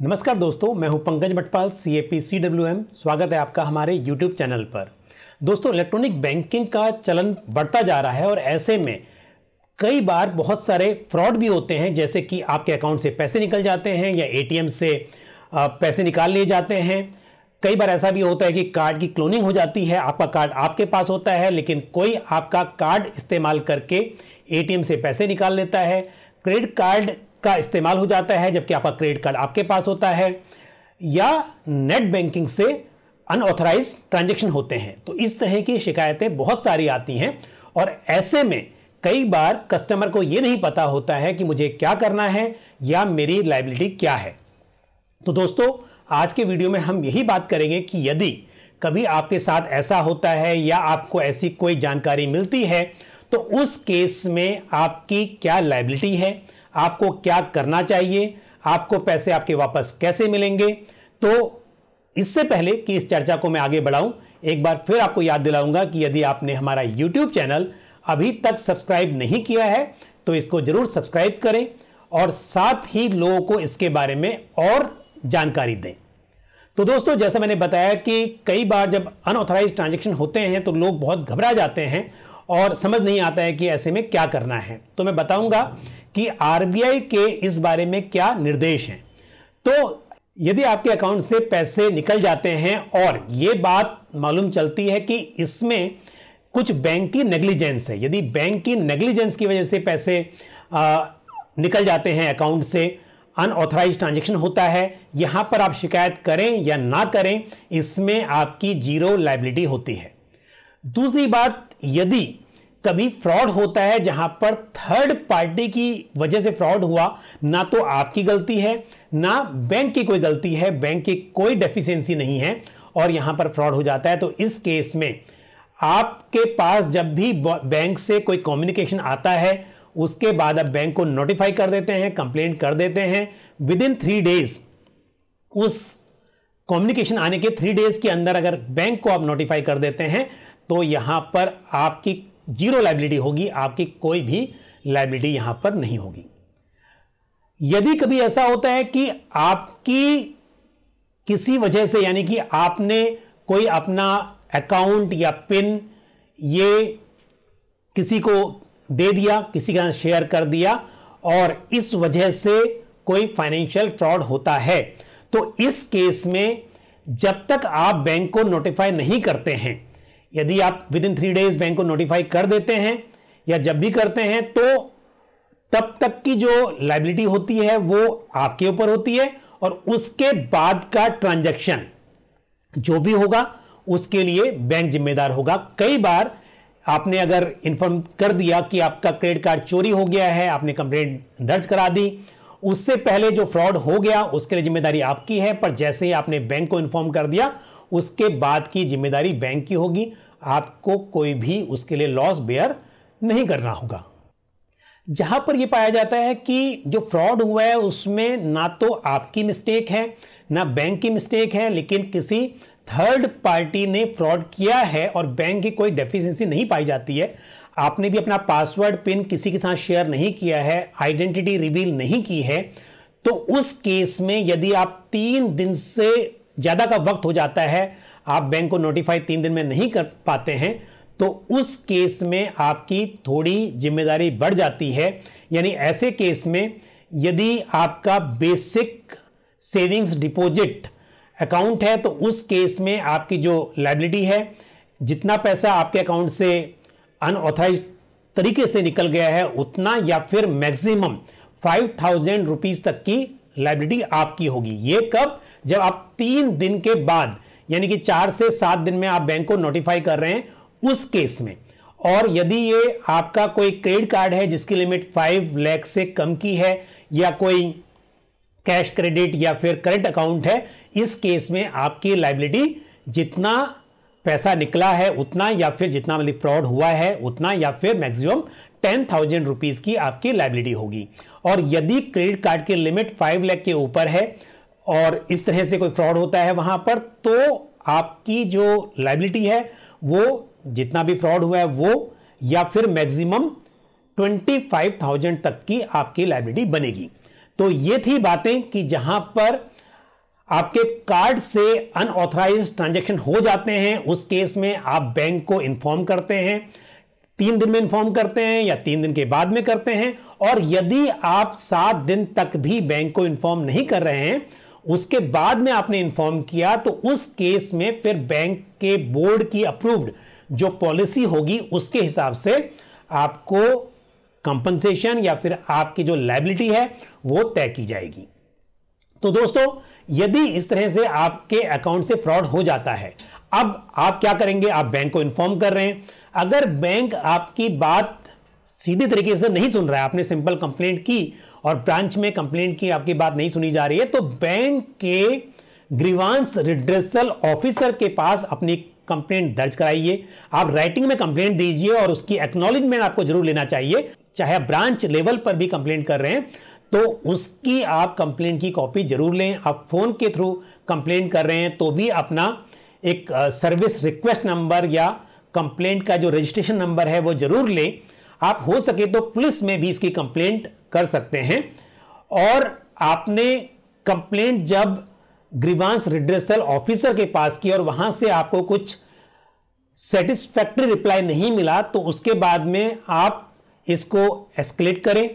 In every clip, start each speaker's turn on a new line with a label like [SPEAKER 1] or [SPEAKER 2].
[SPEAKER 1] नमस्कार दोस्तों मैं हूं Pankaj Bhatpal C A P C W M स्वागत है आपका हमारे यूट्यूब चैनल पर दोस्तों इलेक्ट्रॉनिक बैंकिंग का चलन बढ़ता जा रहा है और ऐसे में कई बार बहुत सारे फ्रॉड भी होते हैं जैसे कि आपके अकाउंट से पैसे निकल जाते हैं या ए से पैसे निकाल लिए जाते हैं कई बार ऐसा भी होता है कि कार्ड की क्लोनिंग हो जाती है आपका कार्ड आपके पास होता है लेकिन कोई आपका कार्ड इस्तेमाल करके ए से पैसे निकाल लेता है क्रेडिट कार्ड का इस्तेमाल हो जाता है जबकि आपका क्रेडिट कार्ड आपके पास होता है या नेट बैंकिंग से अनऑथराइज ट्रांजेक्शन होते हैं तो इस तरह की शिकायतें बहुत सारी आती हैं और ऐसे में कई बार कस्टमर को ये नहीं पता होता है कि मुझे क्या करना है या मेरी लाइबिलिटी क्या है तो दोस्तों आज के वीडियो में हम यही बात करेंगे कि यदि कभी आपके साथ ऐसा होता है या आपको ऐसी कोई जानकारी मिलती है तो उस केस में आपकी क्या लाइबिलिटी है आपको क्या करना चाहिए आपको पैसे आपके वापस कैसे मिलेंगे तो इससे पहले कि इस चर्चा को मैं आगे बढ़ाऊं एक बार फिर आपको याद दिलाऊंगा कि यदि आपने हमारा YouTube चैनल अभी तक सब्सक्राइब नहीं किया है तो इसको जरूर सब्सक्राइब करें और साथ ही लोगों को इसके बारे में और जानकारी दें तो दोस्तों जैसा मैंने बताया कि कई बार जब अनऑथराइज ट्रांजेक्शन होते हैं तो लोग बहुत घबरा जाते हैं और समझ नहीं आता है कि ऐसे में क्या करना है तो मैं बताऊंगा कि आरबीआई के इस बारे में क्या निर्देश हैं तो यदि आपके अकाउंट से पैसे निकल जाते हैं और ये बात मालूम चलती है कि इसमें कुछ बैंक की नेग्लिजेंस है यदि बैंक की नेग्लिजेंस की वजह से पैसे आ, निकल जाते हैं अकाउंट से अनऑथराइज ट्रांजेक्शन होता है यहां पर आप शिकायत करें या ना करें इसमें आपकी जीरो लाइबिलिटी होती है दूसरी बात यदि कभी फ्रॉड होता है जहां पर थर्ड पार्टी की वजह से फ्रॉड हुआ ना तो आपकी गलती है ना बैंक की कोई गलती है बैंक की कोई डेफिशिएंसी नहीं है और यहां पर फ्रॉड हो जाता है तो इस केस में आपके पास जब भी बैंक से कोई कम्युनिकेशन आता है उसके बाद आप बैंक को नोटिफाई कर देते हैं कंप्लेंट कर देते हैं विद इन थ्री डेज उस कम्युनिकेशन आने के थ्री डेज के अंदर अगर बैंक को आप नोटिफाई कर देते हैं तो यहां पर आपकी जीरो लाइबिलिटी होगी आपकी कोई भी लाइबिलिटी यहां पर नहीं होगी यदि कभी ऐसा होता है कि आपकी किसी वजह से यानी कि आपने कोई अपना अकाउंट या पिन ये किसी को दे दिया किसी का शेयर कर दिया और इस वजह से कोई फाइनेंशियल फ्रॉड होता है तो इस केस में जब तक आप बैंक को नोटिफाई नहीं करते हैं यदि आप within three days bank को नोटिफाई कर देते हैं या जब भी करते हैं तो तब तक की जो लाइबिलिटी होती है वो आपके ऊपर होती है और उसके बाद का ट्रांजैक्शन जो भी होगा उसके लिए बैंक जिम्मेदार होगा कई बार आपने अगर इन्फॉर्म कर दिया कि आपका क्रेडिट कार्ड चोरी हो गया है आपने कंप्लेंट दर्ज करा दी उससे पहले जो फ्रॉड हो गया उसके लिए जिम्मेदारी आपकी है पर जैसे ही आपने बैंक को इन्फॉर्म कर दिया उसके बाद की जिम्मेदारी बैंक की होगी आपको कोई भी उसके लिए लॉस बेयर नहीं करना होगा जहां पर यह पाया जाता है कि जो फ्रॉड हुआ है उसमें ना तो आपकी मिस्टेक है ना बैंक की मिस्टेक है लेकिन किसी थर्ड पार्टी ने फ्रॉड किया है और बैंक की कोई डेफिशिएंसी नहीं पाई जाती है आपने भी अपना पासवर्ड पिन किसी के साथ शेयर नहीं किया है आइडेंटिटी रिवील नहीं की है तो उस केस में यदि आप तीन दिन से ज़्यादा का वक्त हो जाता है आप बैंक को नोटिफाई तीन दिन में नहीं कर पाते हैं तो उस केस में आपकी थोड़ी जिम्मेदारी बढ़ जाती है यानी ऐसे केस में यदि आपका बेसिक सेविंग्स डिपॉजिट अकाउंट है तो उस केस में आपकी जो लाइबिलिटी है जितना पैसा आपके अकाउंट से अनऑथराइज तरीके से निकल गया है उतना या फिर मैक्सिमम फाइव थाउजेंड रुपीज़ तक की लाइबिलिटी आपकी होगी ये कब जब आप तीन दिन के बाद यानी कि चार से सात दिन में आप बैंक को नोटिफाई कर रहे हैं उस केस में और यदि ये आपका कोई क्रेडिट कार्ड है जिसकी लिमिट फाइव लैख से कम की है या कोई कैश क्रेडिट या फिर करंट अकाउंट है इस केस में आपकी लाइबिलिटी जितना पैसा निकला है उतना या फिर जितना मतलब फ्रॉड हुआ है उतना या फिर मैक्सिमम टेन थाउजेंड रुपीज़ की आपकी लाइबिलिटी होगी और यदि क्रेडिट कार्ड की लिमिट फाइव लैख के ऊपर है और इस तरह से कोई फ्रॉड होता है वहां पर तो आपकी जो लाइबिलिटी है वो जितना भी फ्रॉड हुआ है वो या फिर मैक्सिमम 25,000 तक की आपकी लाइबिलिटी बनेगी तो ये थी बातें कि जहां पर आपके कार्ड से अनऑथराइज ट्रांजेक्शन हो जाते हैं उस केस में आप बैंक को इन्फॉर्म करते हैं तीन दिन में इन्फॉर्म करते हैं या तीन दिन के बाद में करते हैं और यदि आप सात दिन तक भी बैंक को इन्फॉर्म नहीं कर रहे हैं उसके बाद में आपने इन्फॉर्म किया तो उस केस में फिर बैंक के बोर्ड की अप्रूव्ड जो पॉलिसी होगी उसके हिसाब से आपको कंपनसेशन या फिर आपकी जो लाइबिलिटी है वो तय की जाएगी तो दोस्तों यदि इस तरह से आपके अकाउंट से फ्रॉड हो जाता है अब आप क्या करेंगे आप बैंक को इन्फॉर्म कर रहे हैं अगर बैंक आपकी बात सीधे तरीके से नहीं सुन रहा है आपने सिंपल कंप्लेंट की और ब्रांच में कंप्लेंट की आपकी बात नहीं सुनी जा रही है तो बैंक के ग्रीवांश रिड्रेसल ऑफिसर के पास अपनी कंप्लेंट दर्ज कराइए आप राइटिंग में कंप्लेंट दीजिए और उसकी एक्नॉलेजमेंट आपको जरूर लेना चाहिए चाहे आप ब्रांच लेवल पर भी कंप्लेंट कर रहे हैं तो उसकी आप कंप्लेंट की कॉपी जरूर लें आप फोन के थ्रू कंप्लेंट कर रहे हैं तो भी अपना एक सर्विस रिक्वेस्ट नंबर या कंप्लेंट का जो रजिस्ट्रेशन नंबर है वो जरूर लें आप हो सके तो पुलिस में भी इसकी कंप्लेंट कर सकते हैं और आपने कंप्लेंट जब ग्रीवांश रिड्रेसल ऑफिसर के पास की और वहां से आपको कुछ सेटिस्फैक्ट्री रिप्लाई नहीं मिला तो उसके बाद में आप इसको एस्केलेट करें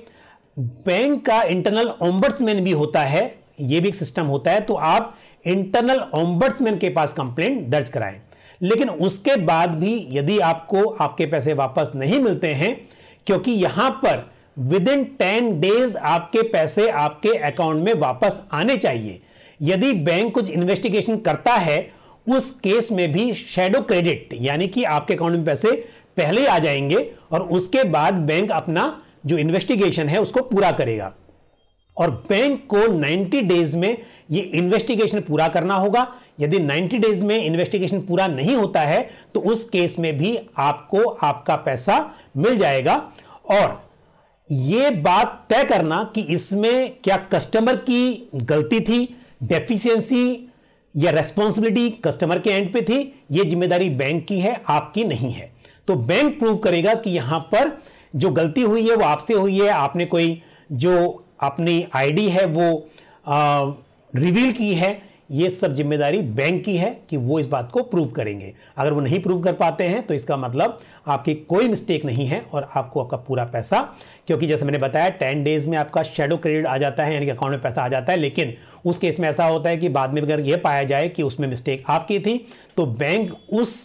[SPEAKER 1] बैंक का इंटरनल ओम्बर्ट्समैन भी होता है ये भी एक सिस्टम होता है तो आप इंटरनल ओम्बर्ट्समैन के पास कंप्लेंट दर्ज कराएं लेकिन उसके बाद भी यदि आपको आपके पैसे वापस नहीं मिलते हैं क्योंकि यहां पर विद इन टेन डेज आपके पैसे आपके अकाउंट में वापस आने चाहिए यदि बैंक कुछ इन्वेस्टिगेशन करता है उस केस में भी शेडो क्रेडिट यानी कि आपके अकाउंट में पैसे पहले आ जाएंगे और उसके बाद बैंक अपना जो इन्वेस्टिगेशन है उसको पूरा करेगा और बैंक को 90 डेज में ये इन्वेस्टिगेशन पूरा करना होगा यदि 90 डेज में इन्वेस्टिगेशन पूरा नहीं होता है तो उस केस में भी आपको आपका पैसा मिल जाएगा और ये बात तय करना कि इसमें क्या कस्टमर की गलती थी डेफिशिएंसी या रेस्पॉन्सिबिलिटी कस्टमर के एंड पे थी ये जिम्मेदारी बैंक की है आपकी नहीं है तो बैंक प्रूव करेगा कि यहां पर जो गलती हुई है वो आपसे हुई है आपने कोई जो अपनी आईडी है वो आ, रिवील की है ये सब जिम्मेदारी बैंक की है कि वो इस बात को प्रूव करेंगे अगर वो नहीं प्रूव कर पाते हैं तो इसका मतलब आपकी कोई मिस्टेक नहीं है और आपको आपका पूरा पैसा क्योंकि जैसे मैंने बताया टेन डेज में आपका शेडो क्रेडिट आ जाता है यानी कि अकाउंट में पैसा आ जाता है लेकिन उस केस में ऐसा होता है कि बाद में अगर यह पाया जाए कि उसमें मिस्टेक आपकी थी तो बैंक उस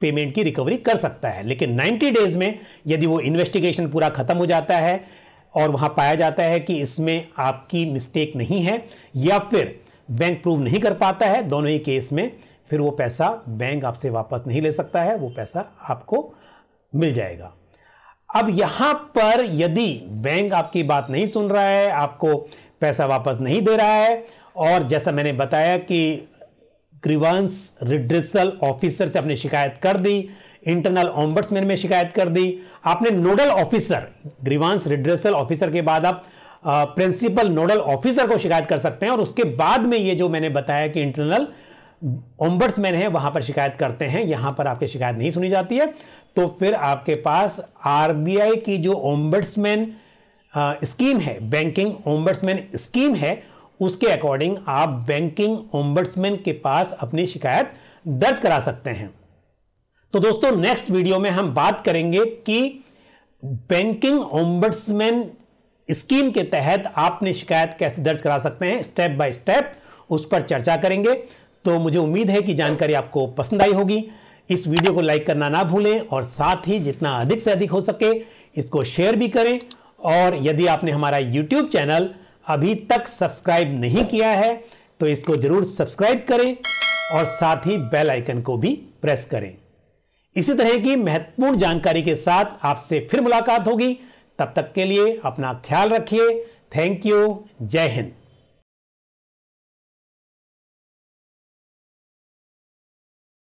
[SPEAKER 1] पेमेंट की रिकवरी कर सकता है लेकिन 90 डेज में यदि वो इन्वेस्टिगेशन पूरा खत्म हो जाता है और वहां पाया जाता है कि इसमें आपकी मिस्टेक नहीं है या फिर बैंक प्रूव नहीं कर पाता है दोनों ही केस में फिर वो पैसा बैंक आपसे वापस नहीं ले सकता है वो पैसा आपको मिल जाएगा अब यहां पर यदि बैंक आपकी बात नहीं सुन रहा है आपको पैसा वापस नहीं दे रहा है और जैसा मैंने बताया कि ग्रीवांस रिड्रेसल ऑफिसर से आपने शिकायत कर दी इंटरनल ऑम्बर्ट्समैन में शिकायत कर दी आपने nodal officer grievance redressal officer के बाद आप प्रिंसिपल नोडल ऑफिसर को शिकायत कर सकते हैं और उसके बाद में ये जो मैंने बताया कि इंटरनल ओम्बर्ट्समैन है वहां पर शिकायत करते हैं यहां पर आपकी शिकायत नहीं सुनी जाती है तो फिर आपके पास आरबीआई की जो ओम्बर्ट्समैन स्कीम है बैंकिंग ओम्बर्ट्समैन स्कीम है उसके अकॉर्डिंग आप बैंकिंग ओम्बर्ट्समैन के पास अपनी शिकायत दर्ज करा सकते हैं तो दोस्तों नेक्स्ट वीडियो में हम बात करेंगे कि बैंकिंग ओम्बर्ट्समैन स्कीम के तहत आपने शिकायत कैसे दर्ज करा सकते हैं स्टेप बाय स्टेप उस पर चर्चा करेंगे तो मुझे उम्मीद है कि जानकारी आपको पसंद आई होगी इस वीडियो को लाइक करना ना भूलें और साथ ही जितना अधिक से अधिक हो सके इसको शेयर भी करें और यदि आपने हमारा यूट्यूब चैनल अभी तक सब्सक्राइब नहीं किया है तो इसको जरूर सब्सक्राइब करें और साथ ही बेल आइकन को भी प्रेस करें इसी तरह की महत्वपूर्ण जानकारी के साथ आपसे फिर मुलाकात होगी तब तक के लिए अपना ख्याल रखिए थैंक यू जय हिंद